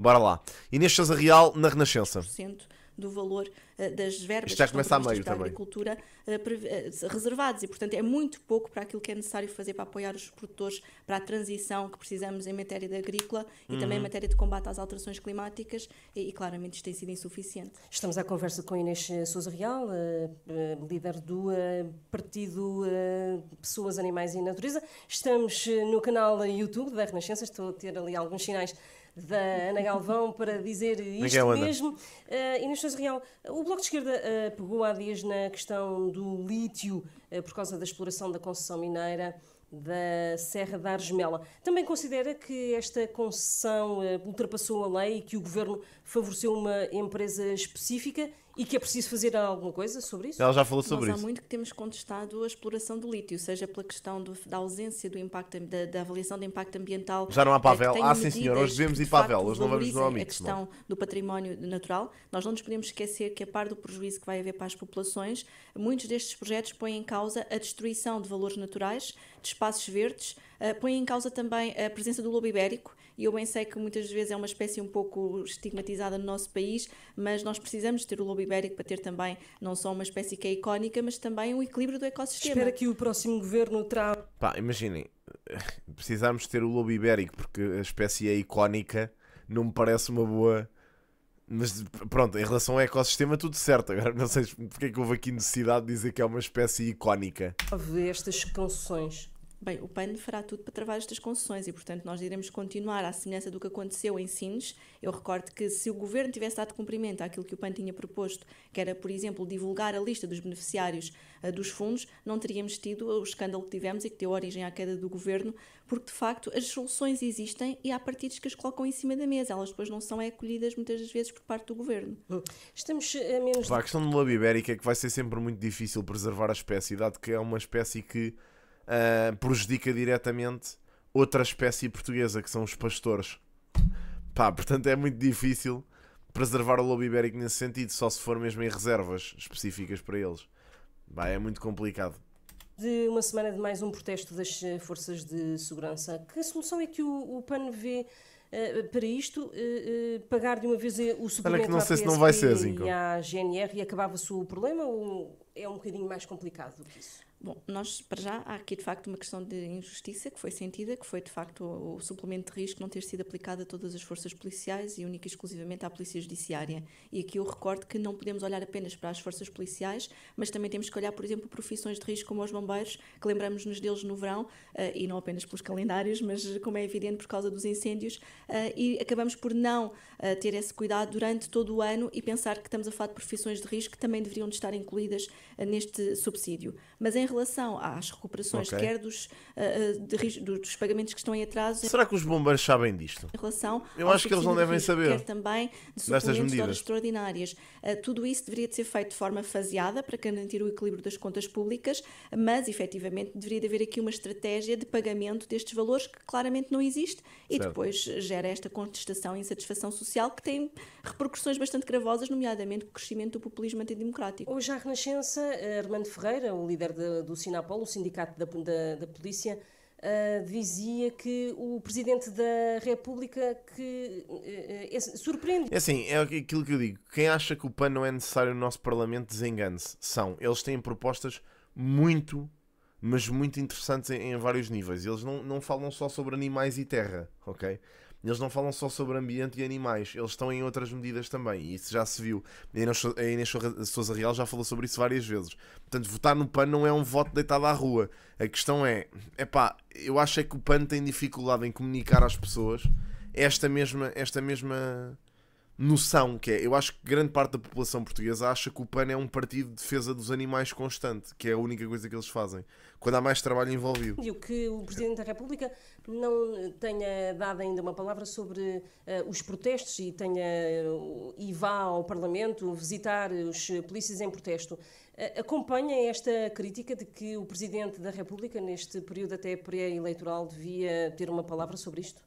Bora lá. Inês Sousa Real, na Renascença do valor uh, das verbas Isto já é começa a meio da a agricultura uh, reservados e, portanto, é muito pouco para aquilo que é necessário fazer para apoiar os produtores para a transição que precisamos em matéria de agrícola e também em uhum. matéria de combate às alterações climáticas e, e, claramente, isto tem sido insuficiente. Estamos à conversa com Inês Souza Real, uh, líder do Partido Pessoas, Animais e Natureza. Estamos no canal YouTube da Renascença, estou a ter ali alguns sinais da Ana Galvão para dizer é é isto Miguel mesmo. Uh, Inês Sousa Real, o Bloco de Esquerda uh, pegou há dias na questão do lítio uh, por causa da exploração da concessão mineira da Serra da Argemela. Também considera que esta concessão ultrapassou a lei e que o governo favoreceu uma empresa específica e que é preciso fazer alguma coisa sobre isso? Ela já falou sobre Nós, isso. Há muito que temos contestado a exploração do lítio, seja pela questão do, da ausência do impacto, da, da, avaliação do impacto ambiental. Já não há é pavel. ah, sim, senhor. Hoje devemos ir pavel. Hoje não vamos no omito. A questão não. do património natural. Nós não nos podemos esquecer que, a par do prejuízo que vai haver para as populações, muitos destes projetos põem em causa a destruição de valores naturais, de espaços verdes, uh, põe em causa também a presença do lobo ibérico, e eu bem sei que muitas vezes é uma espécie um pouco estigmatizada no nosso país, mas nós precisamos ter o lobo ibérico para ter também não só uma espécie que é icónica, mas também um equilíbrio do ecossistema. Espera que o próximo governo terá... Pá, imaginem, precisamos ter o lobo ibérico porque a espécie é icónica, não me parece uma boa mas pronto, em relação ao ecossistema, tudo certo. Agora não sei porque é que houve aqui necessidade de dizer que é uma espécie icónica. Estas concessões Bem, o PAN fará tudo para travar estas concessões e, portanto, nós iremos continuar à semelhança do que aconteceu em Sines. Eu recordo que se o Governo tivesse dado cumprimento àquilo que o PAN tinha proposto, que era, por exemplo, divulgar a lista dos beneficiários uh, dos fundos, não teríamos tido o escândalo que tivemos e que deu origem à queda do Governo, porque, de facto, as soluções existem e há partidos que as colocam em cima da mesa. Elas depois não são acolhidas, muitas das vezes, por parte do Governo. Estamos a eh, menos... Pá, a questão do lobo ibérico é que vai ser sempre muito difícil preservar a espécie, dado que é uma espécie que uh, prejudica diretamente outra espécie portuguesa, que são os pastores. Pá, portanto é muito difícil preservar o lobo ibérico nesse sentido, só se for mesmo em reservas específicas para eles. é muito complicado. De uma semana de mais um protesto das eh, forças de segurança, que solução é que o, o PAN vê uh, para isto? Uh, pagar de uma vez o suplemento Olha se não vai ser, e à GNR e acabava-se o problema ou é um bocadinho mais complicado do que isso? Bom, nós, para já, há aqui de facto uma questão de injustiça que foi sentida, que foi de facto o, suplemento de risco não ter sido aplicado a todas as forças policiais e única e exclusivamente à Polícia Judiciária. E aqui eu recordo que não podemos olhar apenas para as forças policiais, mas também temos que olhar, por exemplo, profissões de risco como os bombeiros, que lembramos-nos deles no verão, eh, e não apenas pelos calendários, mas como é evidente por causa dos incêndios, eh, e acabamos por não eh, ter esse cuidado durante todo o ano e pensar que estamos a falar de profissões de risco que também deveriam estar incluídas neste subsídio. Mas em relação às recuperações, okay. quer dos, uh, de, dos pagamentos que estão em atraso. Será que os bombeiros sabem disto? Em relação Eu acho que eles não devem risco, saber. Quer também de destas medidas extraordinárias. Uh, tudo isso deveria de ser feito de forma faseada para garantir o equilíbrio das contas públicas, mas efetivamente deveria de haver aqui uma estratégia de pagamento destes valores que claramente não existe e certo. depois gera esta contestação e insatisfação social que tem repercussões bastante gravosas, nomeadamente o crescimento do populismo antidemocrático. Hoje à Renascença, Armando Ferreira, o líder da do Sinapol, o sindicato da, da, da polícia, uh, dizia que o presidente da República que uh, é, surpreende. É assim, é aquilo que eu digo. Quem acha que o PAN não é necessário no nosso Parlamento desengane-se. São. Eles têm propostas muito, mas muito interessantes em, em vários níveis. Eles não, não falam só sobre animais e terra, ok? eles não falam só sobre ambiente e animais, eles estão em outras medidas também, e isso já se viu. A Inês Souza Real já falou sobre isso várias vezes. Portanto, votar no PAN não é um voto deitado à rua. A questão é, epá, eu acho é que o PAN tem dificuldade em comunicar às pessoas esta mesma, esta mesma noção que é. Eu acho que grande parte da população portuguesa acha que o PAN é um partido de defesa dos animais constante, que é a única coisa que eles fazem, quando há mais trabalho envolvido. E o que o Presidente da República não tenha dado ainda uma palavra sobre uh, os protestos e tenha uh, e vá ao Parlamento visitar os polícias em protesto. Uh, acompanha esta crítica de que o Presidente da República, neste período até pré-eleitoral, devia ter uma palavra sobre isto?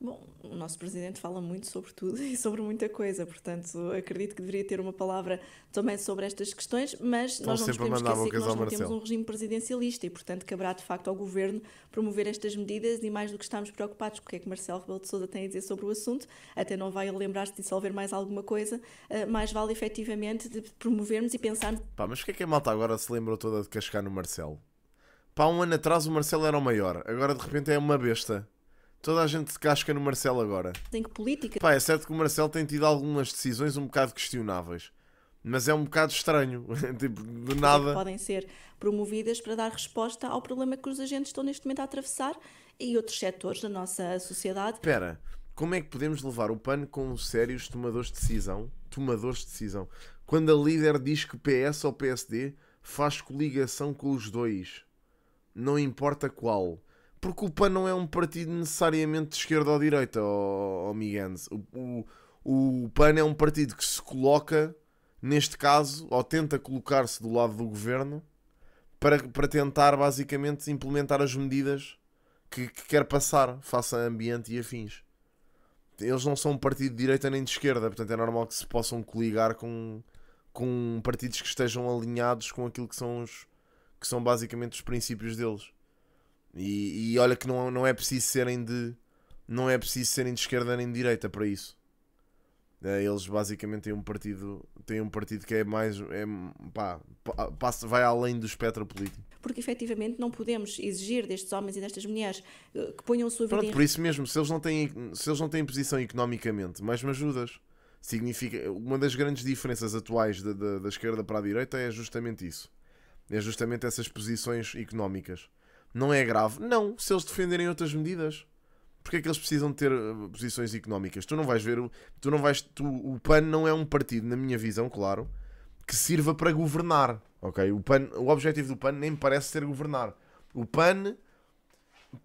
Bom, o nosso presidente fala muito sobre tudo e sobre muita coisa, portanto, acredito que deveria ter uma palavra também sobre estas questões, mas Estão nós não podemos esquecer que nós não temos um regime presidencialista e, portanto, caberá de facto ao governo promover estas medidas e mais do que estamos preocupados com o que é que Marcelo Rebelo de Sousa tem a dizer sobre o assunto, até não vai lembrar-se de dissolver mais alguma coisa, eh, mais vale efetivamente de promovermos e pensarmos. Pá, mas o que é que a malta agora se lembrou toda de cascar no Marcelo? Pá, um ano atrás o Marcelo era o maior, agora de repente é uma besta. Toda a gente se casca no Marcelo agora. Tem que política. Pá, é certo que o Marcelo tem tido algumas decisões um bocado questionáveis. Mas é um bocado estranho, tipo, do é nada. Podem ser promovidas para dar resposta ao problema que os agentes estão neste momento a atravessar e outros setores da nossa sociedade. Espera, como é que podemos levar o PAN com sérios tomadores de decisão? Tomadores de decisão. Quando a líder diz que PS ou PSD faz coligação com os dois, não importa qual porque o PAN não é um partido necessariamente de esquerda ou direita, oh, oh O, o, o PAN é um partido que se coloca, neste caso, ou tenta colocar-se do lado do governo para, para tentar basicamente implementar as medidas que, que quer passar face a ambiente e afins. Eles não são um partido de direita nem de esquerda, portanto é normal que se possam coligar com, com partidos que estejam alinhados com aquilo que são os que são basicamente os princípios deles. E, e olha que não, não é preciso serem de. Não é preciso serem de esquerda nem de direita para isso. É, eles basicamente têm um partido, têm um partido que é mais. É, pá, passa, vai além do espectro político. Porque efetivamente não podemos exigir destes homens e destas mulheres eh, que ponham a sua vida Pronto, em... por isso mesmo, se eles, não têm, se eles não têm posição economicamente, mais me ajudas. Significa, uma das grandes diferenças atuais da, da, da esquerda para a direita é justamente isso. É justamente essas posições económicas não é grave. Não, se eles defenderem outras medidas. Porque é que eles precisam ter eh, posições económicas? Tu não vais ver, tu não vais, tu, o PAN não é um partido, na minha visão, claro, que sirva para governar, ok? O PAN, o objetivo do PAN nem parece ser governar. O PAN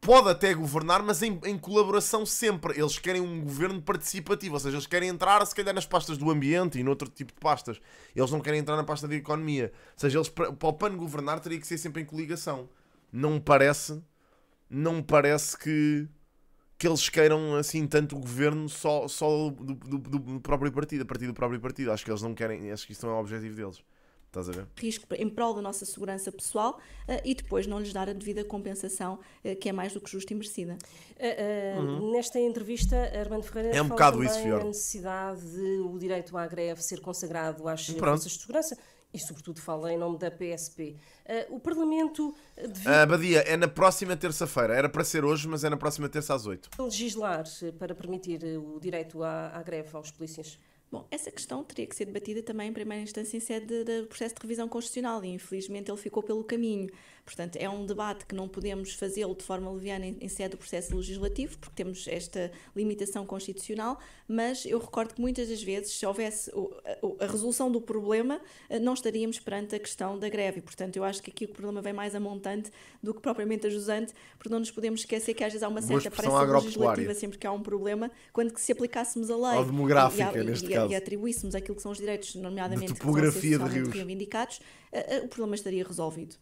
pode até governar, mas em, em, colaboração sempre. Eles querem um governo participativo, ou seja, eles querem entrar, se calhar, nas pastas do ambiente e noutro tipo de pastas. Eles não querem entrar na pasta da economia. Ou seja, eles, para, para o PAN governar teria que ser sempre em coligação não me parece, não me parece que, que eles queiram assim tanto o governo só, só do, do, do próprio partido, a partir do próprio partido. Acho que eles não querem, acho que isso não é o objetivo deles. Estás a ver? Risco em prol da nossa segurança pessoal uh, e depois não lhes dar a devida compensação, uh, que é mais do que justa e merecida. Uh, uhum. Nesta entrevista, Armando Ferreira é um fala bocado isso, a necessidade de o direito à greve ser consagrado às forças de segurança e, sobretudo, fala em nome da PSP. Uh, eh, o Parlamento eh, devia. Uh, Badia, é na próxima terça-feira. Era para ser hoje, mas é na próxima terça às oito. Legislar eh, para permitir o direito à, à greve aos polícias. Bom, essa questão teria que ser debatida também em primeira instância em sede do processo de revisão constitucional e infelizmente ele ficou pelo caminho. Portanto, é um debate que não podemos fazê-lo de forma leviana em, em sede do processo legislativo, porque temos esta limitação constitucional, mas eu recordo que muitas das vezes, se houvesse o, a, a, resolução do problema, eh, não estaríamos perante a questão da greve. Portanto, eu acho que aqui o problema vem mais a montante do que propriamente a jusante, porque não nos podemos esquecer que às vezes há uma certa pressão legislativa sempre que há um problema, quando que se aplicássemos a lei Ou demográfica, e, neste e, caso. e atribuíssemos aquilo que são os direitos, nomeadamente de topografia que são de rios. reivindicados, eh, eh, o problema estaria resolvido.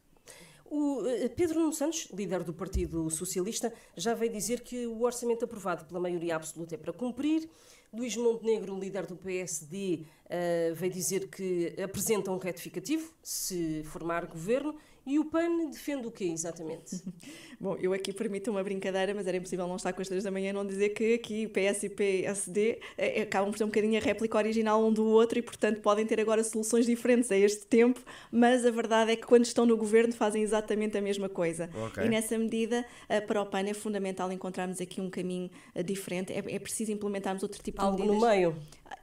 O eh, Pedro Nuno Santos, líder do Partido Socialista, já veio dizer que o orçamento aprovado pela maioria absoluta é para cumprir. Luís Montenegro, líder do PSD, eh, veio dizer que apresenta um retificativo se formar governo. E o PAN defende o quê, exatamente? Bom, eu aqui permito uma brincadeira, mas era impossível não estar com as três da manhã e não dizer que aqui PS e PSD eh, eh, acabam por ter um bocadinho a réplica original um do outro e, portanto, podem ter agora soluções diferentes a este tempo, mas a verdade é que quando estão no governo fazem exatamente a mesma coisa. Okay. E nessa medida, eh, para o PAN é fundamental encontrarmos aqui um caminho diferente, é, é, preciso implementarmos outro tipo de Algo medidas. no meio.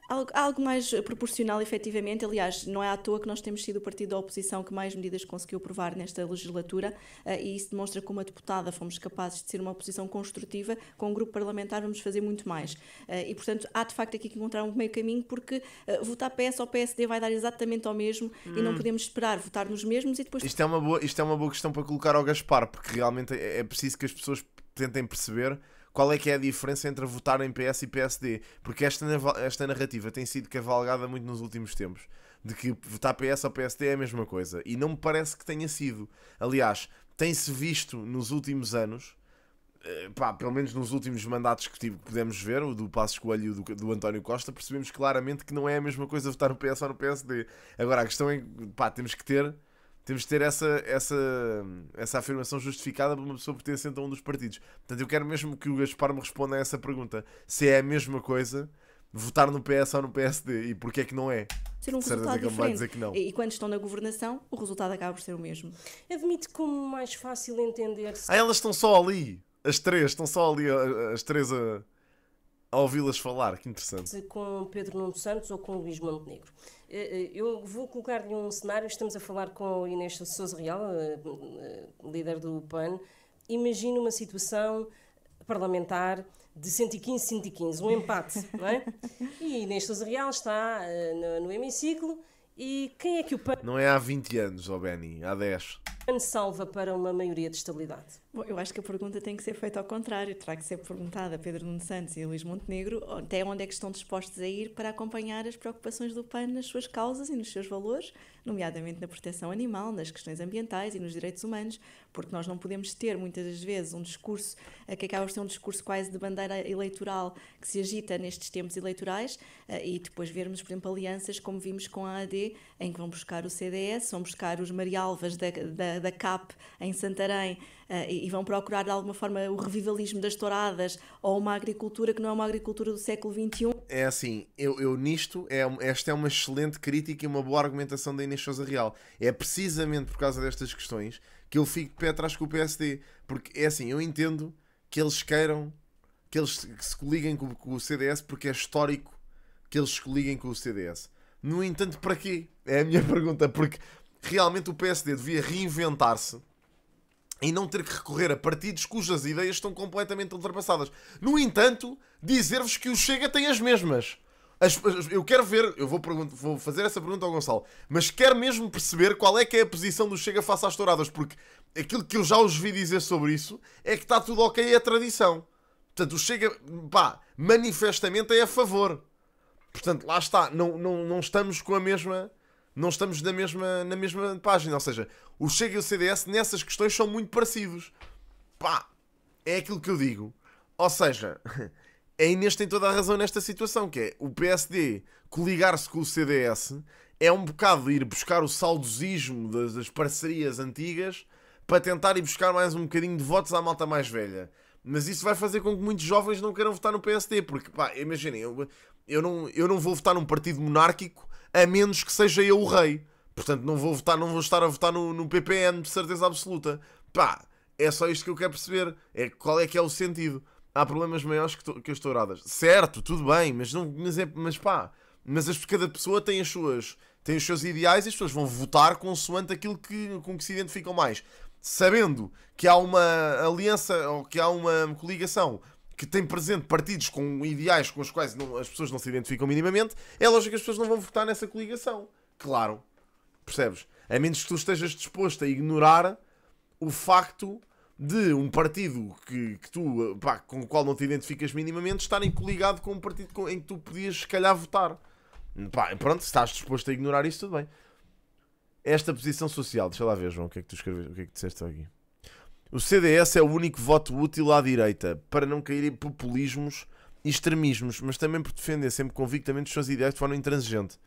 Algo, algo mais proporcional, efetivamente. Aliás, não é à toa que nós temos sido o partido da oposição que mais medidas conseguiu aprovar nesta legislatura eh, e isso demonstra como a deputada fomos capazes de ser uma oposição construtiva. Com o grupo parlamentar vamos fazer muito mais. Eh, e, portanto, há de facto aqui que encontrar um meio caminho porque eh, votar PS ou PSD vai dar exatamente ao mesmo hum. e não hum. podemos esperar votar nos mesmos e depois... Isto é, uma boa, isto é uma boa questão para colocar ao Gaspar, porque realmente é, é preciso que as pessoas tentem perceber qual é que é a diferença entre votar em PS e PSD? Porque esta, esta narrativa tem sido cavalgada muito nos últimos tempos. De que votar PS ou PSD é a mesma coisa. E não me parece que tenha sido. Aliás, tem-se visto nos últimos anos, eh, pá, pelo menos nos últimos mandatos que tive, pudemos ver, o do Passo Coelho e o do, do, António Costa, percebemos claramente que não é a mesma coisa votar no PS ou no PSD. Agora, a questão é que, pá, temos que ter temos de ter essa, essa, essa afirmação justificada por uma pessoa pertencente então a um dos partidos. Portanto, eu quero mesmo que o Gaspar me responda a essa pergunta. Se é a mesma coisa votar no PS ou no PSD e porquê é que não é? Ser um resultado diferente. E, e quando estão na governação, o resultado acaba por ser o mesmo. Admito como mais fácil entender-se. Ah, elas estão só ali. As três, estão só ali, as três a, a ouvi-las falar. Que interessante. Com Pedro Nuno Santos ou com Luís Montenegro. Negro. Eh, eh, eu vou colocar-lhe um cenário. Estamos a falar com Inês Sousa Real, eh, líder do PAN. Imagina uma situação parlamentar de 115-115, um empate, não é? E Inês Sousa Real está no, hemiciclo. E quem é que o PAN. Não é há 20 anos, ó oh Benny, há 10 ano salva para uma maioria de estabilidade? Bom, eu acho que a pergunta tem que ser feita ao contrário. Terá que ser perguntada a Pedro Nuno Santos e a Luís Montenegro até onde é que estão dispostos a ir para acompanhar as preocupações do PAN nas suas causas e nos seus valores, nomeadamente na proteção animal, nas questões ambientais e nos direitos humanos, porque nós não podemos ter muitas das vezes um discurso eh, que acaba por ser um discurso quase de bandeira eleitoral que se agita nestes tempos eleitorais eh, e depois vermos, por exemplo, alianças como vimos com a AD em que vão buscar o CDS, vão buscar os Marialvas da, da, da CAP em Santarém uh, e, vão procurar de alguma forma o revivalismo das touradas ou uma agricultura que não é uma agricultura do século XXI. É assim, eu, eu nisto, é, esta é uma excelente crítica e uma boa argumentação da Inês Sousa Real. É precisamente por causa destas questões que eu fico de pé atrás com o PSD, porque é assim, eu entendo que eles queiram que eles se coliguem com, com o CDS porque é histórico que eles se coliguem com o CDS. No entanto, para quê? É a minha pergunta, porque realmente o PSD devia reinventar-se e não ter que recorrer a partidos cujas ideias estão completamente ultrapassadas. No entanto, dizer-vos que o Chega tem as mesmas. As, as, eu quero ver, eu vou, vou, fazer essa pergunta ao Gonçalo, mas quero mesmo perceber qual é que é a posição do Chega face às touradas, porque aquilo que eu já os vi dizer sobre isso é que está tudo ok, é a tradição. Portanto, o Chega, pá, manifestamente é a favor. Portanto, lá está, não, não, não estamos com a mesma. Não estamos na mesma, na mesma página. Ou seja, o Chega e o CDS nessas questões são muito parecidos. Pá, é aquilo que eu digo. Ou seja, a Inês tem toda a razão nesta situação, que é o PSD coligar-se com o CDS é um bocado ir buscar o saudosismo das, das, parcerias antigas para tentar ir buscar mais um bocadinho de votos à malta mais velha. Mas isso vai fazer com que muitos jovens não queiram votar no PSD, porque, pá, imaginem, eu não, eu não vou votar num partido monárquico a menos que seja eu o rei. Portanto, não vou votar, não vou estar a votar no, no PPN de certeza absoluta. Pá, é só isto que eu quero perceber. É qual é que é o sentido. Há problemas maiores que, to, que as touradas. Certo, tudo bem, mas não, mas, é, mas pá, mas as, cada pessoa tem as suas, tem os seus ideais e as pessoas vão votar consoante aquilo que, com que se identificam mais. Sabendo que há uma aliança ou que há uma coligação que tem presente partidos com ideais com os quais não, as pessoas não se identificam minimamente, é lógico que as pessoas não vão votar nessa coligação. Claro. Percebes? A menos que tu estejas disposto a ignorar o facto de um partido que, que tu, pá, com o qual não te identificas minimamente estarem coligado com um partido com, em que tu podias, se calhar, votar. Pá, pronto, se estás disposto a ignorar isso, tudo bem. Esta posição social, deixa lá ver, João, o que é que tu escreves, o que é que disseste aqui? O CDS é o único voto útil à direita para não cair em populismos e extremismos, mas também por defender sempre convictamente os seus ideais de forma intransigente.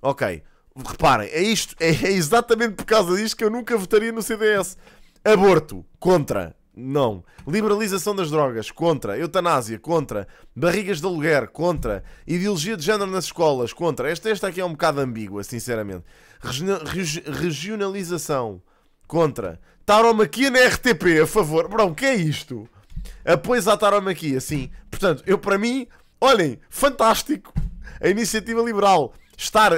Ok, reparem, é isto, é, é exatamente por causa disto que eu nunca votaria no CDS. Aborto, contra, não. Liberalização das drogas, contra. Eutanásia, contra. Barrigas de aluguer, contra. Ideologia de género nas escolas, contra. Esta, esta aqui é um bocado ambígua, sinceramente. Regionalização, Contra. Taromaquia na RTP, a favor. Bro, o que é isto? Apoios à taromaquia, sim. Portanto, eu para mim, olhem, fantástico. A iniciativa liberal estar uh,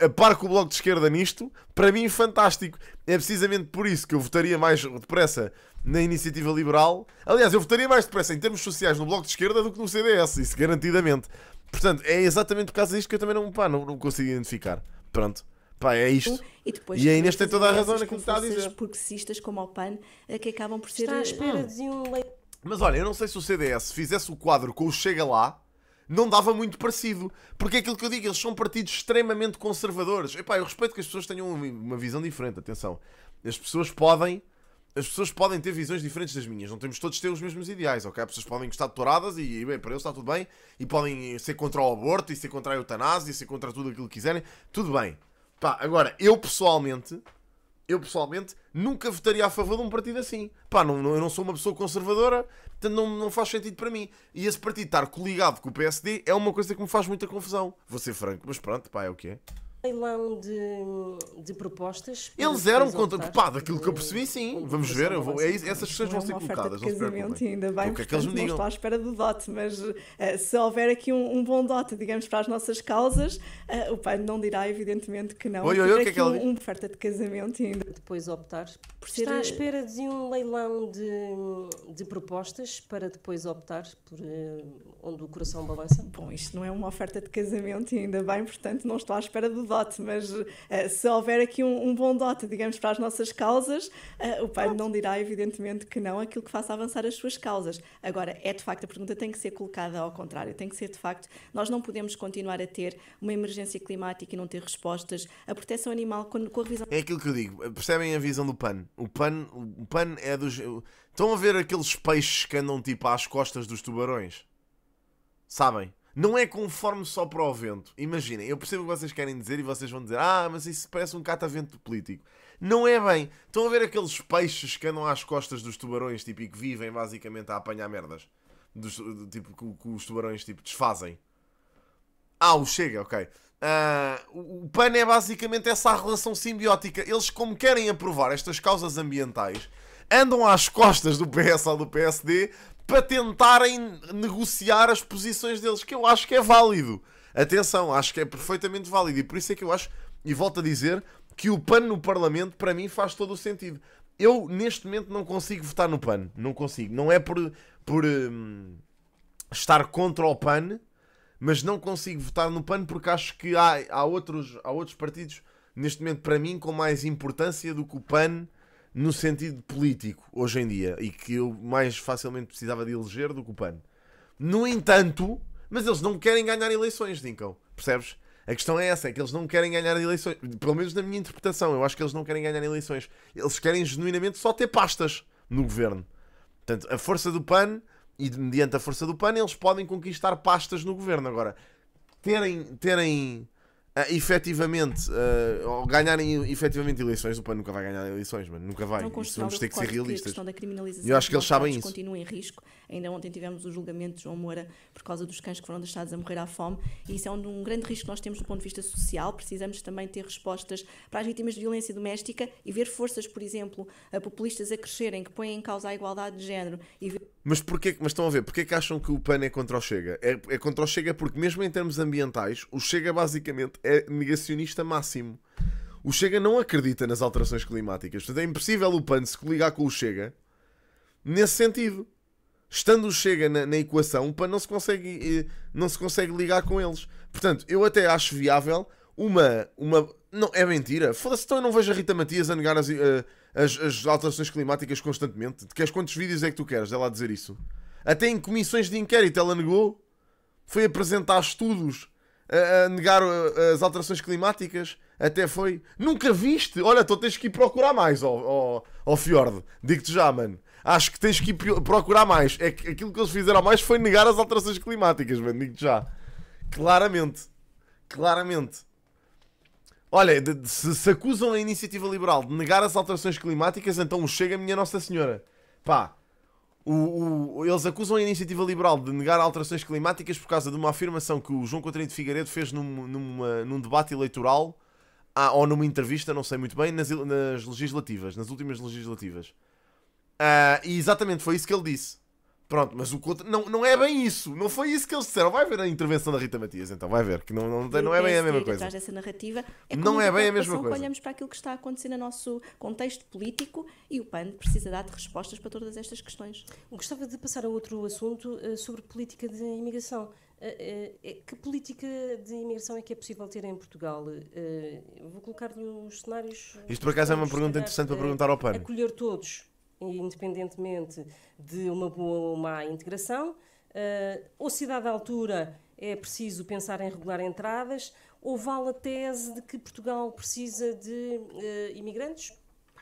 a, a par com o Bloco de Esquerda nisto, para mim fantástico. É precisamente por isso que eu votaria mais depressa na iniciativa liberal. Aliás, eu votaria mais depressa em termos sociais no Bloco de Esquerda do que no CDS, isso garantidamente. Portanto, é exatamente por causa disto que eu também não, pá, não, não consigo identificar. Pronto. Pá, é isto. E, depois e a Inês tem toda a razão naquilo que está a dizer. progressistas como o PAN eh, que acabam por ser. Está à eh, espera hum. de um Mas olha, eu não sei se o CDS fizesse o quadro com o Chega Lá, não dava muito parecido. Porque é aquilo que eu digo, eles são partidos extremamente conservadores. Epá, eu respeito que as pessoas tenham uma visão diferente, atenção. As pessoas podem. As pessoas podem ter visões diferentes das minhas, não temos todos ter os mesmos ideais, ok? As pessoas podem gostar de touradas e, bem, para eles está tudo bem, e podem ser contra o aborto, e ser contra a eutanásia, e ser contra tudo aquilo que quiserem, tudo bem. Pá, agora, eu pessoalmente, eu pessoalmente nunca votaria a favor de um partido assim. Pá, não, não, eu não sou uma pessoa conservadora, portanto não, não faz sentido para mim. E esse partido estar coligado com o PSD é uma coisa que me faz muita confusão. Vou ser franco, mas pronto, pá, é o que é leilão de, de propostas. Eles eram contra. Pá, daquilo que eu percebi, sim. Vamos ver. Eu vou, é, essas questões vão ser colocadas. Não se preocupem. ainda bem. Então, o que é que eles me digam? Não estou à espera do dote, mas uh, se houver aqui um, um, bom dote, digamos, para as nossas causas, uh, o pai não dirá, evidentemente, que não. Oi, oi, oi, que é que ela... um, uma oferta de casamento ainda. Depois optar. Por ser... Está à eh, espera de um leilão de, de propostas para depois optar por uh, onde o coração balança? Bom, isto não é uma oferta de casamento ainda bem, portanto, não estou à espera do dote, mas uh, se houver aqui um, um, bom dote, digamos, para as nossas causas, uh, o pai não dirá, evidentemente, que não aquilo que faça avançar as suas causas. Agora, é de facto, a pergunta tem que ser colocada ao contrário, tem que ser de facto, nós não podemos continuar a ter uma emergência climática e não ter respostas. A proteção animal com, com a revisão. É aquilo que eu digo, percebem a visão do PAN? O PAN, o PAN é dos. Estão a ver aqueles peixes que andam tipo às costas dos tubarões? Sabem? não é conforme só para o vento. Imaginem, eu percebo o que vocês querem dizer e vocês vão dizer: Ah, mas isso parece um catavento político. Não é bem. Estão a ver aqueles peixes que andam às costas dos tubarões tipo, e que vivem basicamente a apanhar merdas? Dos, tipo, que, que, os tubarões tipo, desfazem. Ah, o Chega, ok. Uh, o PAN é basicamente essa relação simbiótica. Eles, como querem aprovar estas causas ambientais, andam às costas do PS ou do PSD para tentarem negociar as posições deles, que eu acho que é válido. Atenção, acho que é perfeitamente válido. E por isso é que eu acho, e volto a dizer, que o PAN no Parlamento, para mim, faz todo o sentido. Eu, neste momento, não consigo votar no PAN. Não consigo. Não é por, por hum, estar contra o PAN, mas não consigo votar no PAN porque acho que há, há, outros, há outros partidos, neste momento, para mim, com mais importância do que o PAN no sentido político hoje em dia e que eu mais facilmente precisava de eleger do que o PAN. No entanto, mas eles não querem ganhar eleições, Dinkel. percebes? A questão é essa, é que eles não querem ganhar eleições, pelo menos na minha interpretação, eu acho que eles não querem ganhar eleições. Eles querem genuinamente só ter pastas no governo. Portanto, a força do PAN, e mediante a força do PAN, eles podem conquistar pastas no governo. Agora, terem, terem uh, efetivamente, uh, ganharem efetivamente eleições, o PAN nunca vai ganhar eleições, mas Nunca vai. Isto vamos ter que ser realistas. Que eu acho que eles sabem isso. continua em risco. Ainda ontem tivemos o julgamento de João Moura por causa dos cães que foram deixados a morrer à fome. E isso é um, um grande risco que nós temos do ponto de vista social. Precisamos também ter respostas para as vítimas de violência doméstica e ver forças, por exemplo, populistas a crescerem, que põem em causa a igualdade de género. Ver... Mas, porquê, mas estão a ver, porquê que acham que o PAN é contra o Chega? É, é contra o Chega porque mesmo em termos ambientais, o Chega basicamente é é negacionista máximo. O Chega não acredita nas alterações climáticas. Portanto, é impossível o PAN se coligar com o Chega nesse sentido. Estando o Chega na, na equação, o PAN não se, consegue, eh, não se consegue ligar com eles. Portanto, eu até acho viável uma. uma não, é mentira. Foda-se, então eu não vejo a Rita Matias a negar as, eh, as, as alterações climáticas constantemente. Queres quantos vídeos é que tu queres ela a dizer isso? Até em comissões de inquérito ela negou. Foi apresentar estudos a, negar uh, as alterações climáticas. Até foi. Nunca viste? Olha, então tens que ir procurar mais, ó oh, oh, oh Digo-te já, mano. Acho que tens que ir procurar mais. É que aquilo que eles fizeram mais foi negar as alterações climáticas, mano. Digo-te já. Claramente. Claramente. Olha, de, de, se, se acusam a iniciativa liberal de negar as alterações climáticas, então chega a minha Nossa Senhora. Pá, o, o, eles acusam a iniciativa liberal de negar alterações climáticas por causa de uma afirmação que o João Coutinho de Figueiredo fez num, numa, num debate eleitoral ah, ou numa entrevista, não sei muito bem, nas, nas legislativas, nas últimas legislativas. Ah, e exatamente foi isso que ele disse. Pronto, mas o contra... não, não é bem isso. Não foi isso que eles disseram. Vai ver a intervenção da Rita Matias, então, vai ver, que não, não, não, é bem a mesma coisa. dessa narrativa é não é bem a mesma coisa. olhamos para aquilo que está acontecendo no nosso contexto político e o PAN precisa dar respostas para todas estas questões. gostava de passar a outro assunto eh, sobre política de imigração. Eh, eh, que política de imigração é que é possível ter em Portugal? Vou colocar-lhe uns cenários. Isto, por acaso, é uma pergunta interessante para perguntar ao PAN. Acolher todos independentemente de uma boa ou má integração. Uh, ou se dada altura é preciso pensar em regular entradas, ou vale a tese de que Portugal precisa de uh, imigrantes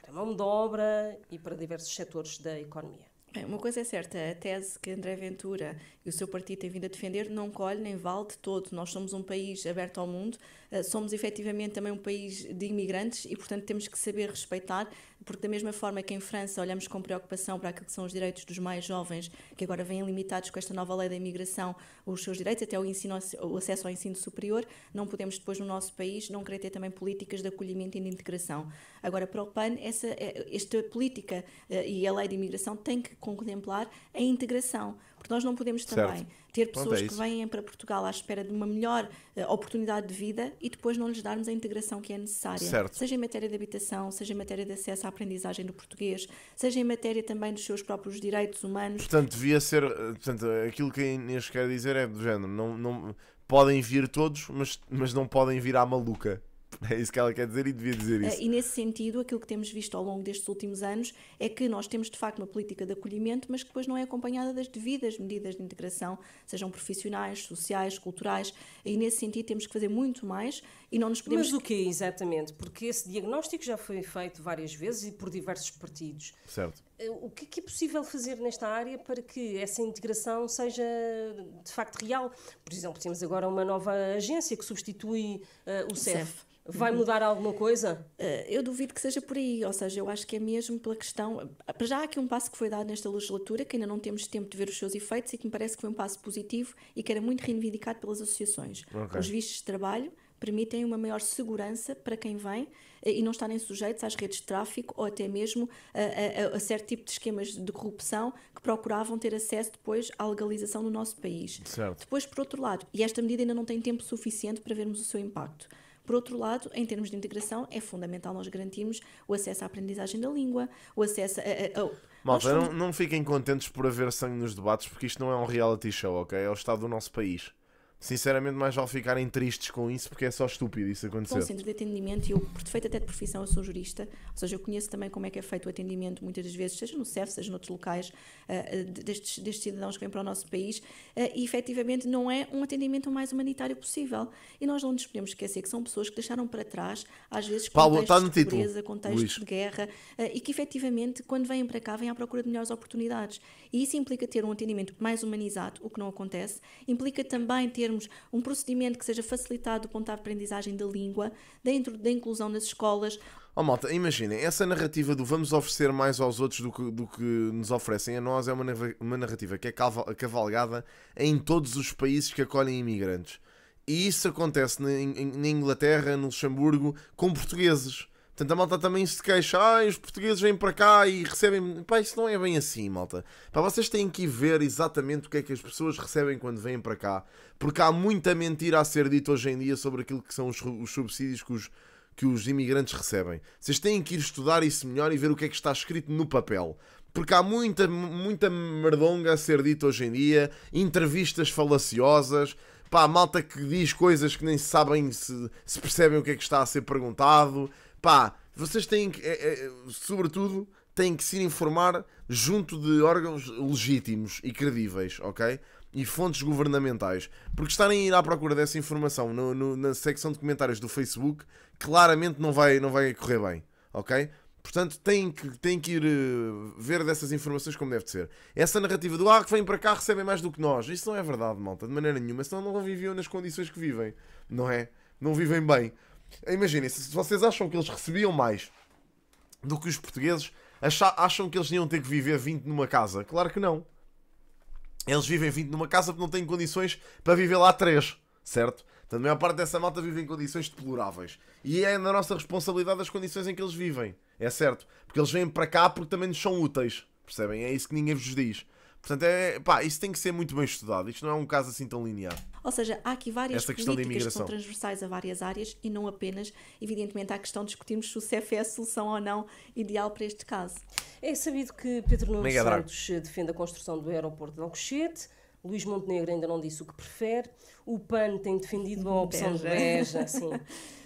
para mão de obra e para diversos setores da economia. Uma coisa é certa, a tese que André Ventura e o seu partido têm vindo a defender não colhe nem vale de todo. Nós somos um país aberto ao mundo, eh, somos efetivamente também um país de imigrantes e, portanto, temos que saber respeitar porque da mesma forma que em França olhamos com preocupação para aquilo que são os direitos dos mais jovens, que agora vêm limitados com esta nova lei da imigração, os seus direitos, até o, ensino, o acesso ao ensino superior, não podemos depois no nosso país não querer ter também políticas de acolhimento e de integração. Agora, para o PAN, essa, eh, esta política eh, e a lei de imigração tem que contemplar a integração, porque nós não podemos também certo. ter é pessoas é que vêm para Portugal à espera de uma melhor uh, oportunidade de vida e depois não lhes darmos a integração que é necessária. Certo. Seja em matéria de habitação, seja em matéria de acesso à aprendizagem do português, seja em matéria também dos seus próprios direitos humanos. Portanto, devia ser. Eh, portanto, aquilo que a Inês quer dizer é do género. Não, não, podem vir todos, mas, mas não podem vir à maluca. É isso que ela quer dizer e devia dizer é, isso. E nesse sentido, aquilo que temos visto ao longo destes últimos anos é que nós temos de facto uma política de acolhimento, mas que depois não é acompanhada das devidas medidas de integração, sejam profissionais, sociais, culturais, e nesse sentido temos que fazer muito mais e não nos podemos. Mas o que exatamente? Porque esse diagnóstico já foi feito várias vezes e por diversos partidos. Certo. Eh, o é que é, possível fazer nesta área para que essa integração seja de facto real? Por exemplo, temos agora uma nova agência que substitui uh, o CEF. Vai uhum. mudar alguma coisa? Eh, eu duvido que seja por aí, ou seja, eu acho que é mesmo pela questão. Já há aqui um passo que foi dado nesta legislatura, que ainda não temos tempo de ver os seus efeitos e que me parece que foi um passo positivo e que era muito reivindicado pelas associações. Okay. Os vistos de trabalho permitem uma maior segurança para quem vem eh, e não estarem sujeitos às redes de tráfico ou até mesmo a, a, a, certo tipo de esquemas de corrupção que procuravam ter acesso depois à legalização no nosso país. Certo. Depois, por outro lado, e esta medida ainda não tem tempo suficiente para vermos o seu impacto. Por outro lado, em termos de integração, é fundamental nós garantirmos o acesso à aprendizagem da língua, o acesso a. a, a Malta, não, não fiquem contentes por haver sangue nos debates, porque isto não é um reality show, ok? É o estado do nosso país. Sinceramente, mais vale ficarem tristes com isso porque é só estúpido isso acontecer. São centros de atendimento e eu, por defeito até de profissão, eu sou jurista, ou seja, eu conheço também como é que é feito o atendimento muitas das vezes, seja no CEF, seja noutros locais, uh, destes, destes, cidadãos que vêm para o nosso país, uh, e efetivamente não é um atendimento o mais humanitário possível. E nós não nos podemos esquecer que são pessoas que deixaram para trás, às vezes, Paulo, contextos de título. pobreza, contextos Luís. de guerra, uh, e que efetivamente, quando vêm para cá, vêm à procura de melhores oportunidades. E isso implica ter um atendimento mais humanizado, o que não acontece, implica também ter termos um procedimento que seja facilitado do ponto aprendizagem da língua, dentro da inclusão nas escolas. Oh malta, imaginem, essa narrativa do vamos oferecer mais aos outros do que, do que nos oferecem a nós é uma, uma narrativa que é cavalgada em todos os países que acolhem imigrantes. E isso acontece na, na Inglaterra, no Luxemburgo, com portugueses tanta a malta também se queixa, ah, os portugueses vêm para cá e recebem. Pá, isso não é bem assim, malta. Pá, vocês têm que ver exatamente o que é que as pessoas recebem quando vêm para cá, porque há muita mentira a ser dita hoje em dia sobre aquilo que são os, os subsídios que os, que os imigrantes recebem. Vocês têm que ir estudar isso melhor e ver o que é que está escrito no papel porque há muita, muita merdonga a ser dita hoje em dia, entrevistas falaciosas, pá, malta que diz coisas que nem sabem se, se percebem o que é que está a ser perguntado, pá, vocês têm que, é, é, sobretudo, têm que se informar junto de órgãos legítimos e credíveis, ok? E fontes governamentais. Porque estarem a ir à procura dessa informação no, no, na secção de comentários do Facebook claramente não vai, não vai correr bem, ok? Portanto, têm que, têm que ir uh, ver dessas informações como deve ser. Essa narrativa do ah, que vêm para cá recebem mais do que nós. Isso não é verdade, malta, de maneira nenhuma. Senão não viviam nas condições que vivem, não é? Não vivem bem. Imaginem, se vocês acham que eles recebiam mais do que os portugueses, acham que eles iam ter que viver 20 numa casa? Claro que não. Eles vivem 20 numa casa porque não têm condições para viver lá 3, certo? Então, a maior parte dessa malta vive em condições deploráveis. E é na nossa responsabilidade as condições em que eles vivem, é certo? Porque eles vêm para cá porque também nos são úteis, percebem? É isso que ninguém vos diz. Portanto, é, pá, isso tem que ser muito bem estudado. Isto não é um caso assim tão linear. Ou seja, há aqui várias Esta políticas que são transversais a várias áreas e não apenas, evidentemente, há a questão de discutirmos se o CEF é a solução ou não ideal para este caso. É sabido que Pedro Nuno Santos eh, defende a construção do aeroporto de Alcochete, Luís Montenegro ainda não disse o que prefere, o PAN tem defendido a opção Beja. de Beja. Sim.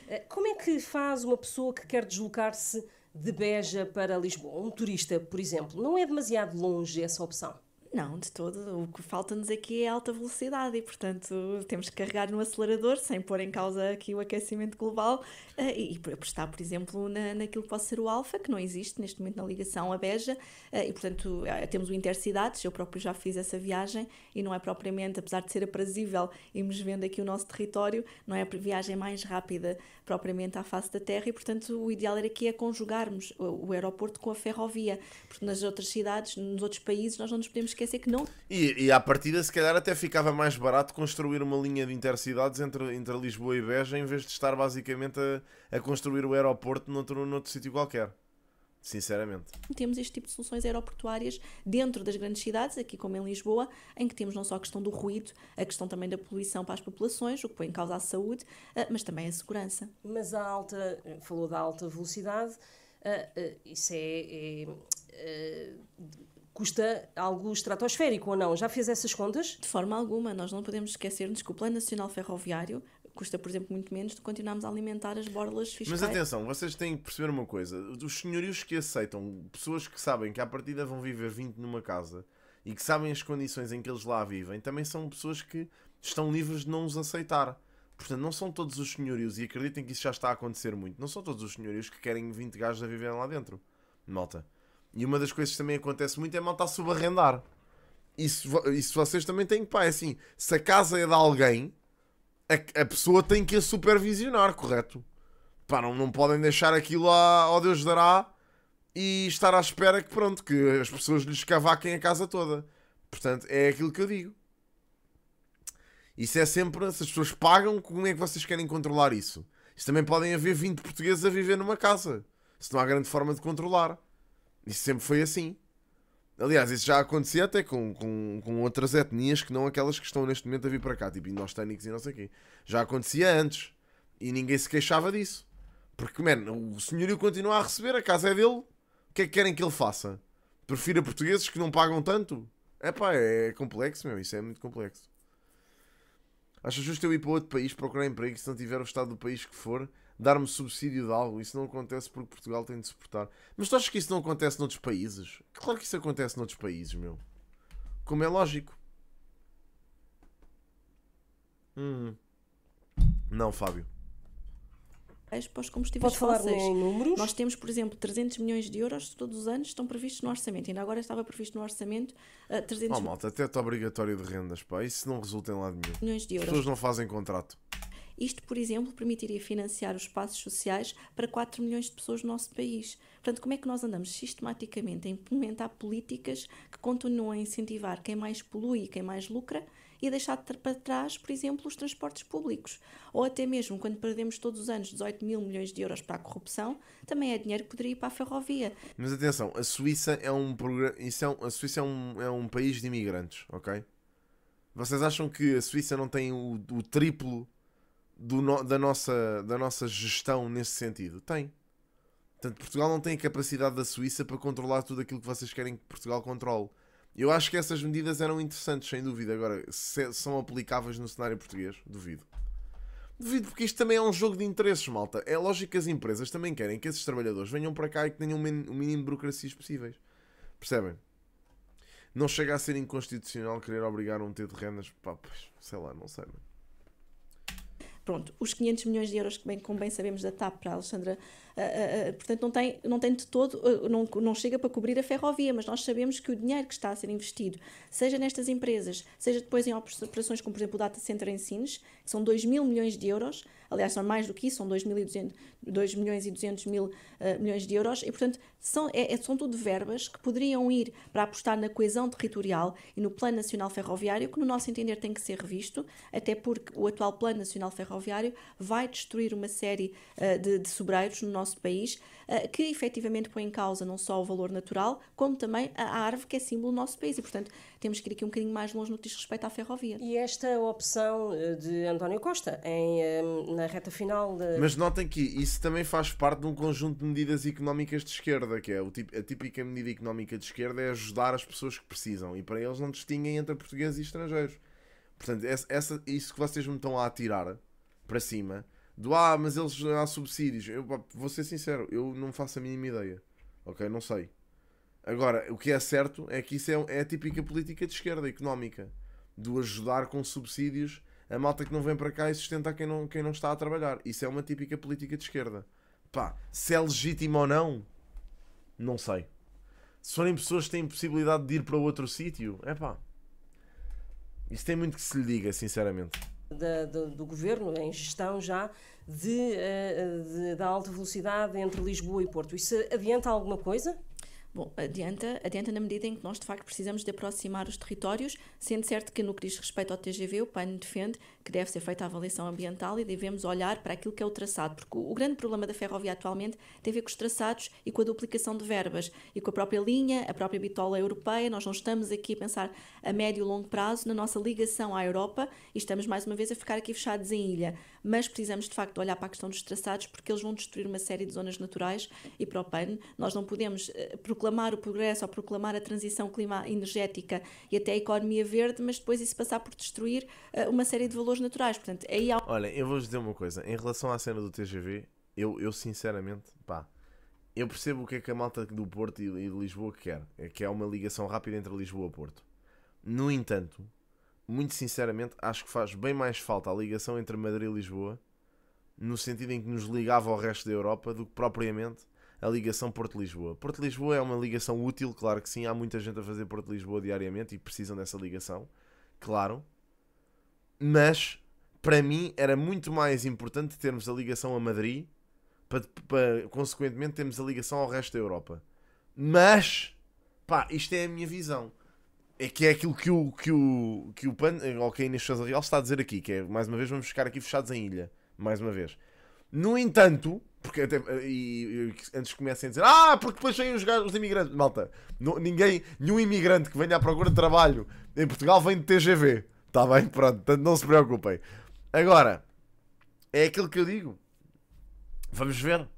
Eh, como é que faz uma pessoa que quer deslocar-se de Beja para Lisboa? Um turista, por exemplo, não é demasiado longe essa opção? Não, de todo. O que falta-nos aqui é alta velocidade e, portanto, temos que carregar no acelerador sem pôr em causa aqui o aquecimento global eh, e, apostar, por exemplo, na, naquilo que pode ser o alfa, que não existe neste momento na ligação à Beja eh, e, portanto, eh, temos o Intercidades. Eu próprio já fiz essa viagem e não é propriamente, apesar de ser aprazível irmos vendo aqui o nosso território, não é a viagem mais rápida propriamente à face da terra e, portanto, o ideal era que a conjugarmos o aeroporto com a ferrovia, porque nas outras cidades, nos outros países, nós não nos podemos esquecer que não. E, e à partida, se calhar, até ficava mais barato construir uma linha de intercidades entre, entre Lisboa e Beja em vez de estar basicamente a, a construir o aeroporto noutro, noutro sítio qualquer. Sinceramente. Temos este tipo de soluções aeroportuárias dentro das grandes cidades, aqui como em Lisboa, em que temos não só a questão do ruído, a questão também da poluição para as populações, o que põe em causa a saúde, ah, mas também a segurança. Mas a alta, falou da alta velocidade, ah, ah, isso é, é custa algo estratosférico ou não? Já fez essas contas? De forma alguma, nós não podemos esquecermos que o Plano Nacional Ferroviário custa, por exemplo, muito menos de continuarmos a alimentar as borlas fiscais. Mas atenção, vocês têm que perceber uma coisa: os senhorios que aceitam pessoas que sabem que à partida vão viver 20 numa casa e que sabem as condições em que eles lá vivem, também são pessoas que estão livres de não os aceitar. Portanto, não são todos os senhorios, e acreditem que isso já está a acontecer muito, não são todos os senhorios que querem 20 gajos a viver lá dentro. Malta. E uma das coisas que também acontece muito é malta a subarrendar. Isso, isso vocês também têm que, pá, é assim, se a casa é de alguém, a, a pessoa tem que a supervisionar, correto? Pá, não, não podem deixar aquilo lá, ó Deus dará, e estar à espera que pronto, que as pessoas lhes cavaquem a casa toda. Portanto, é aquilo que eu digo. Isso é sempre, se as pessoas pagam, como é que vocês querem controlar isso? Isso também podem haver 20 portugueses a viver numa casa. Isso não há grande forma de controlar. Isso sempre foi assim. Aliás, isso já acontecia até com, com, com outras etnias que não aquelas que estão neste momento a vir para cá, tipo indostânicos e não sei o quê. Já acontecia antes. E ninguém se queixava disso. Porque, mano, o senhorio continua a receber, a casa é dele. O que é que querem que ele faça? Prefira portugueses que não pagam tanto? É pá, é complexo, meu. Isso é muito complexo. Acha justo eu ir para outro país procurar emprego se não tiver o estado do país que for dar-me subsídio de algo. Isso não acontece porque Portugal tem de suportar. Mas tu achas que isso não acontece noutros países? Claro que isso acontece noutros países, meu. Como é lógico. Hum. Não, Fábio. Para os combustíveis Pode fósseis. Em números? Nós temos, por exemplo, 300 milhões de euros todos os anos estão previstos no orçamento. Ainda agora estava previsto no orçamento uh, ah, 300 oh, malta, está é obrigatório de rendas, pá. Isso não resulta em lado nenhum. Milhões de euros. As pessoas não fazem contrato. Isto, por exemplo, permitiria financiar os espaços sociais para 4 milhões de pessoas no nosso país. Portanto, como é que nós andamos sistematicamente a implementar políticas que continuam a incentivar quem mais polui e quem mais lucra e a deixar para trás, por exemplo, os transportes públicos? Ou até mesmo quando perdemos todos os anos 18 mil milhões de euros para a corrupção, também é dinheiro que poderia ir para a ferrovia. Mas atenção, a Suíça é um, é um, a Suíça é um, é um país de imigrantes, ok? Vocês acham que a Suíça não tem o, o triplo no, da, nossa, da nossa gestão nesse sentido? Tem. Portanto, Portugal não tem a capacidade da Suíça para controlar tudo aquilo que vocês querem que Portugal controle. Eu acho que essas medidas eram interessantes, sem dúvida. Agora, se são aplicáveis no cenário português, duvido. Duvido, porque isto também é um jogo de interesses, malta. É lógico que as empresas também querem que esses trabalhadores venham para cá e que tenham o mínimo de burocracias possíveis. Percebem? Não chega a ser inconstitucional querer obrigar um T de rendas. Pá, pois, sei lá, não sei. Mano. Pronto, os 500 milhões de euros, que bem, como bem sabemos, da TAP para a Alexandra ah, ah, ah, portanto, não tem, não tem de todo, não, não chega para cobrir a ferrovia, mas nós sabemos que o dinheiro que está a ser investido, seja nestas empresas, seja depois em operações como, por exemplo, o Data Center em Sines, que são 2 mil milhões de euros, aliás, são mais do que isso, são 2, 200, 2 milhões e 200 mil uh, milhões de euros, e, portanto, são, é, é, são tudo verbas que poderiam ir para apostar na coesão territorial e no Plano Nacional Ferroviário, que, no nosso entender, tem que ser revisto, até porque o atual Plano Nacional Ferroviário vai destruir uma série uh, de, de sobreiros no nosso nosso país, eh, que efetivamente põe em causa não só o valor natural, como também a árvore que é símbolo do nosso país. E, portanto, temos que ir aqui um bocadinho mais longe no que diz respeito à ferrovia. E esta opção eh, de António Costa, em, eh, na reta final. De... Mas notem que isso também faz parte de um conjunto de medidas económicas de esquerda, que é a típica medida económica de esquerda é ajudar as pessoas que precisam. E para eles não distinguem entre portugueses e estrangeiros. Portanto, essa, isso que vocês me estão a atirar para cima do ah, mas eles há subsídios. Eu vou ser sincero, eu não faço a mínima ideia. Ok? Não sei. Agora, o que é certo é que isso é, é a típica política de esquerda económica. Do ajudar com subsídios a malta que não vem para cá e sustentar quem não, quem não está a trabalhar. Isso é uma típica política de esquerda. Pá, se é legítimo ou não, não sei. Se forem pessoas que têm possibilidade de ir para outro sítio, é pá. Isso tem muito que se lhe diga, sinceramente da, da, do governo, em gestão já, de, eh, de, da alta velocidade entre Lisboa e Porto. Isso adianta alguma coisa? Bom, adianta, adianta na medida em que nós de facto precisamos de aproximar os territórios, sendo certo que no que diz respeito ao TGV, o PAN defende que deve ser feita a avaliação ambiental e devemos olhar para aquilo que é o traçado, porque o, grande problema da ferrovia atualmente tem a ver com os traçados e com a duplicação de verbas e com a própria linha, a própria bitola europeia. Nós não estamos aqui a pensar a médio e longo prazo na nossa ligação à Europa e estamos mais uma vez a ficar aqui fechados em ilha. Mas precisamos de facto olhar para a questão dos traçados porque eles vão destruir uma série de zonas naturais e para o PAN nós não podemos eh, proclamar o progresso ou proclamar a transição clima energética e até a economia verde, mas depois isso passar por destruir eh, uma série de valores valores naturais. Portanto, aí há... Olha, eu vou-vos dizer uma coisa. Em relação à cena do TGV, eu, eu sinceramente, pá, eu percebo o que é que a malta do Porto e, e de Lisboa quer. É que é uma ligação rápida entre Lisboa e Porto. No entanto, muito sinceramente, acho que faz bem mais falta a ligação entre Madrid e Lisboa, no sentido em que nos ligava ao resto da Europa, do que propriamente a ligação Porto-Lisboa. Porto-Lisboa é uma ligação útil, claro que sim, há muita gente a fazer Porto-Lisboa diariamente e precisam dessa ligação, claro. Mas, para mim, era muito mais importante termos a ligação a Madrid, para, para consequentemente, termos a ligação ao resto da Europa. Mas, pá, isto é a minha visão. É que é aquilo que o, que o, que o Pan, ou que a Inês Sousa Real está a dizer aqui, que é, mais uma vez, vamos ficar aqui fechados em ilha. Mais uma vez. No entanto, porque até, eh, e, e, antes comecem a dizer Ah, porque depois vêm os, os imigrantes Malta, não, ninguém, nenhum imigrante que venha à procura de trabalho em Portugal vem de TGV Está bem? Pronto, portanto não se preocupem. Agora, é aquilo que eu digo. Vamos ver.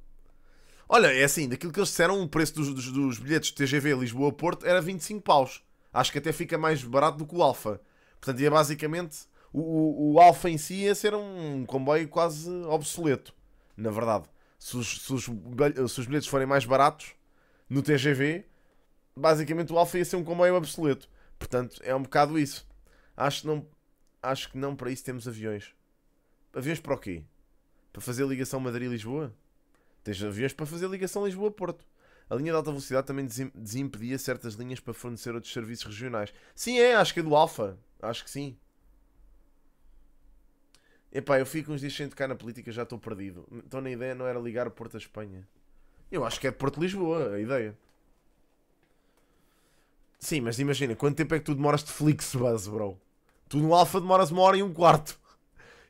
Olha, é assim, daquilo que eles disseram, o preço dos, dos, dos bilhetes de TGV Lisboa-Porto era 25 paus. Acho que até fica mais barato do que o Alfa. Portanto, ia basicamente... O, o, o Alfa em si ia ser um comboio quase obsoleto, na verdade. Se os, se os, se os bilhetes forem mais baratos no TGV, basicamente o Alfa ia ser um comboio obsoleto. Portanto, é um bocado isso. Acho que não, acho que não para isso temos aviões. Aviões para o quê? Para fazer ligação Madrid-Lisboa? Tens aviões para fazer ligação Lisboa-Porto. A linha de alta velocidade também desimpedia certas linhas para fornecer outros serviços regionais. Sim, é, acho que é do Alfa. Acho que sim. Epá, eu fico uns dias sem tocar na política, já estou perdido. Então na ideia não era ligar o Porto à Espanha. Eu acho que é Porto-Lisboa, a ideia. Sim, mas imagina, quanto tempo é que tu demoras de Flixbus, bro? Tu no alfa demoras uma hora e um quarto.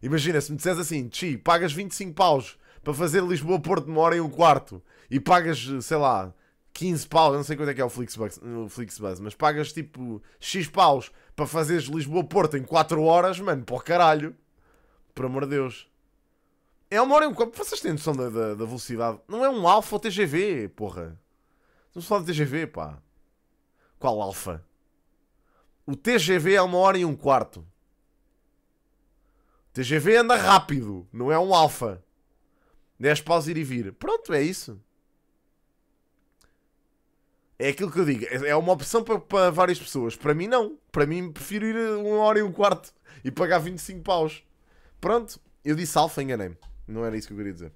Imagina, se me disseres assim, Chi, pagas 25 paus para fazer Lisboa-Porto uma hora e um quarto e pagas, sei lá, 15 paus, não sei quanto é que é o Flixbus, o Flixbus mas pagas tipo X paus para fazeres Lisboa-Porto em 4 horas, mano, para o caralho. Por amor de Deus. É uma hora e um quarto. Vocês têm noção da, da, da velocidade? Não é um Alfa ou TGV, porra. Estamos a de TGV, pá. Qual Alfa? O TGV é uma hora e um quarto. O TGV anda rápido, não é um alfa. 10 paus ir e vir. Pronto, é isso. É aquilo que eu digo. É, é uma opção para, para várias pessoas. Para mim, não. Para mim, prefiro ir uma hora e um quarto e pagar 25 paus. Pronto. Eu disse alfa, enganei-me. Não era isso que eu queria dizer.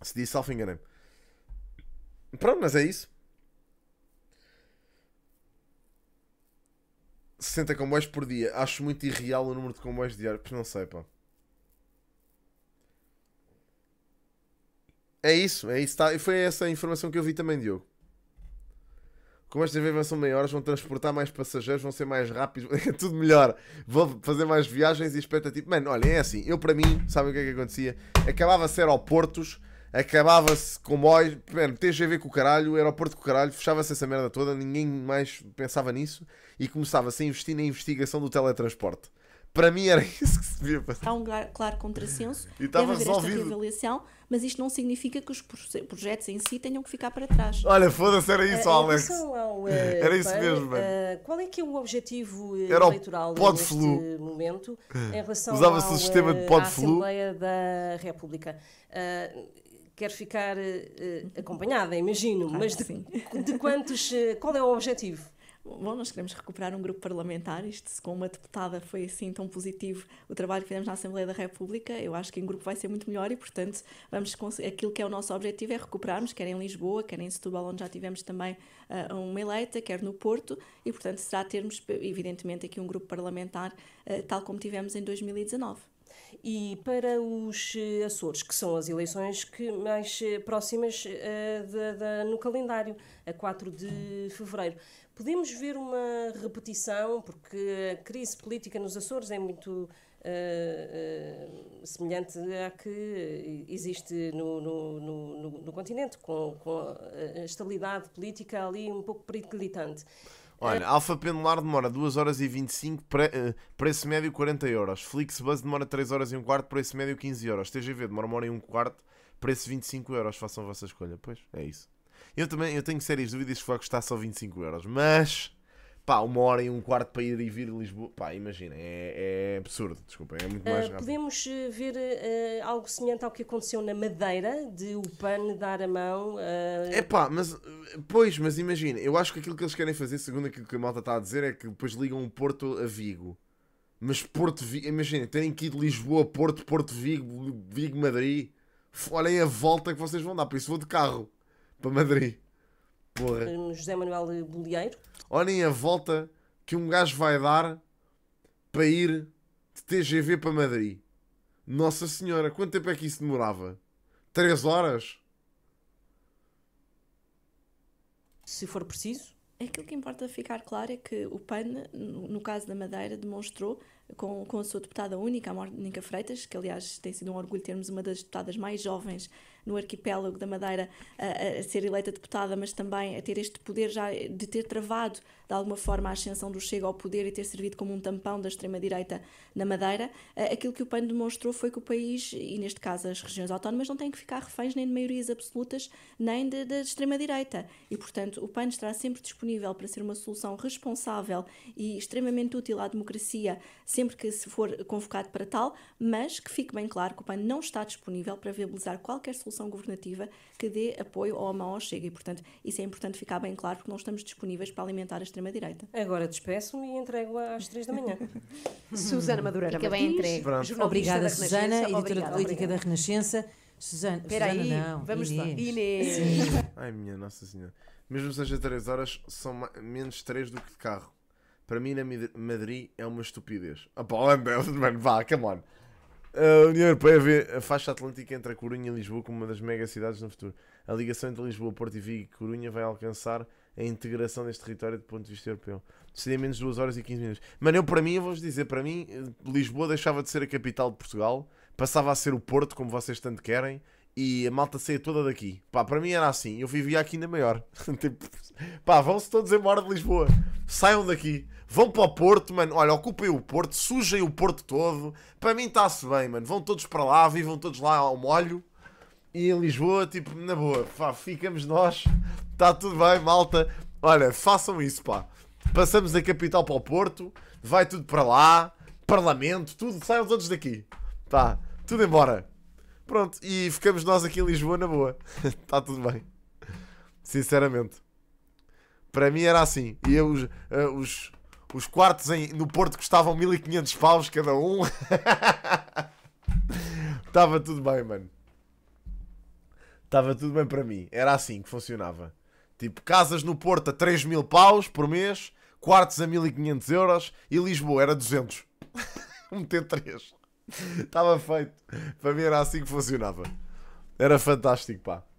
Se disse alfa, enganei-me. Pronto, mas é isso. 60 comboios por dia. Acho muito irreal o número de comboios diários. Não sei, pá. É isso, é isso. Tá. E foi essa a informação que eu vi também, Diogo. Como estas viagens são maiores, vão transportar mais passageiros, vão ser mais rápidos, é tudo melhor. Vão fazer mais viagens e expectativa. Mano, olha, é assim. Eu, para mim, sabem o que é que acontecia? Acabava a ser aeroportos acabava-se comboio, mano, TGV com o caralho, aeroporto com o caralho, fechava-se essa merda toda, ninguém mais pensava nisso e começava-se a investir na investigação do teletransporte. Para mim era isso que se devia fazer. Está um claro contrassenso, e estava resolvido. esta mas isto não significa que os projetos em si tenham que ficar para trás. Olha, foda-se, era isso, uh, Alex. Ao, uh, era isso mesmo. Uh, qual é que é o objetivo era eleitoral o neste flu. momento em relação Usava-se o sistema de pod à Assembleia da República? Uh, quero ficar uh, acompanhada, imagino, claro mas de, de, quantos. Eh, qual é o objetivo? Bom, nós queremos recuperar um grupo parlamentar. Isto, se com uma deputada foi assim tão positivo o trabalho que fizemos na Assembleia da República, eu acho que em grupo vai ser muito melhor e, portanto, vamos aquilo que é o nosso objetivo é recuperarmos, quer em Lisboa, quer em Setúbal, onde já tivemos também uh, uma eleita, quer no Porto, e, portanto, será termos, evidentemente, aqui um grupo parlamentar, uh, tal como tivemos em 2019. E para os eh, Açores, que são as eleições que mais eh, próximas uh, no calendário, a 4 de fevereiro. Podemos ver uma repetição, porque a crise política nos Açores é muito uh, uh, semelhante à que existe no, no, no, no continente, com, com a estabilidade política ali um pouco periclitante. Olha, Alfa Pendular demora 2 horas e 25, pre, uh, preço médio 40 euros. Flixbus demora 3 horas e 1 quarto, preço médio 15 euros. TGV demora 1 hora e 1 quarto, preço 25 euros. Façam a vossa escolha. Pois, é isso. Eu também eu tenho sérias dúvidas que vai custar só 25 euros, mas pá, uma hora e um quarto para ir e vir de Lisboa. Pá, imaginem, é, é absurdo, desculpem, é muito mais uh, Podemos eh, ver uh, algo semelhante ao que aconteceu na Madeira, de o PAN dar a mão. É eh, pá, mas, pois, mas imagina, eu acho que aquilo que eles querem fazer, segundo aquilo que a malta está a dizer, é que depois ligam o Porto a Vigo. Mas Porto Vigo, imagina, terem que ir de Lisboa a Porto, Porto Vigo, Vigo, Madrid. Olhem a volta que vocês vão dar, por isso vou de carro para Madrid. Porra. Eh, José Manuel Bolieiro. Olhem a volta que um gajo vai dar para ir de TGV para Madrid. Nossa Senhora, quanto tempo é que isso demorava? 3 horas? Se for preciso. Aquilo que importa ficar claro é que o PAN, no caso da Madeira, demonstrou com, com a sua deputada única, a Mónica Freitas, que aliás tem sido um orgulho termos uma das deputadas mais jovens no arquipélago da Madeira a, a ser eleita deputada, mas também a ter este poder já de ter travado de alguma forma a ascensão do Chega ao poder e ter servido como um tampão da extrema-direita na Madeira. Aquilo que o PAN demonstrou foi que o país, e neste caso as regiões autónomas, não têm que ficar reféns nem de maiorias absolutas, nem da extrema-direita. E, portanto, o PAN estará sempre disponível para ser uma solução responsável e extremamente útil à democracia, sempre que se for convocado para tal, mas que fique bem claro que o PAN não está disponível para viabilizar qualquer solução governativa que dê apoio ao ou Chega. E, portanto, isso é importante ficar bem claro, porque não estamos disponíveis para alimentar a extrema-direita. Agora despeço-me e entrego às três da manhã. Susana Madureira Fica bem entregue. Obrigada, Susana, editora de política da Renascença. Susana, Espera aí, não, vamos Inês. lá. Inês. Ai, minha Nossa Senhora. Mesmo seja 3 horas, são menos 3 do que de carro. Para mim, na Madrid é uma estupidez. É vá, come on. A União Europeia vê a faixa atlântica entre a Corunha e Lisboa como uma das megacidades no futuro. A ligação entre Lisboa, Porto e Vigo e Corunha vai alcançar a integração deste território do ponto de vista europeu. Seria menos de 2 horas e 15 minutos. Mano, eu para mim, eu vou-vos dizer, para mim, Lisboa deixava de ser a capital de Portugal, passava a ser o Porto, como vocês tanto querem, e a malta saia toda daqui. Pá, para mim era assim, eu vivia aqui na maior. tipo, pá, vão-se todos embora de Lisboa. Saiam daqui, vão para o Porto, mano. Olha, ocupem o Porto, sujem o Porto todo. Para mim está-se bem, mano. Vão todos para lá, vivam todos lá ao molho. E em Lisboa, tipo, na boa, pá, ficamos nós. Está tudo bem, malta. Olha, façam isso, pá. Passamos da capital para o Porto, vai tudo para lá, parlamento, tudo, saiam todos daqui. Tá, tudo embora. Pronto, e ficamos nós aqui em Lisboa na boa. Está tudo bem. Sinceramente. Para mim era assim. E eu, os, uh, os, os quartos em, no Porto custavam 1500 paus cada um. Estava tudo bem, mano. Estava tudo bem para mim. Era assim que funcionava. Tipo, casas no Porto a 3 mil paus por mês, quartos a 1500 euros e Lisboa era 200. um T3. Estava feito. Para mim era assim que funcionava. Era fantástico, pá.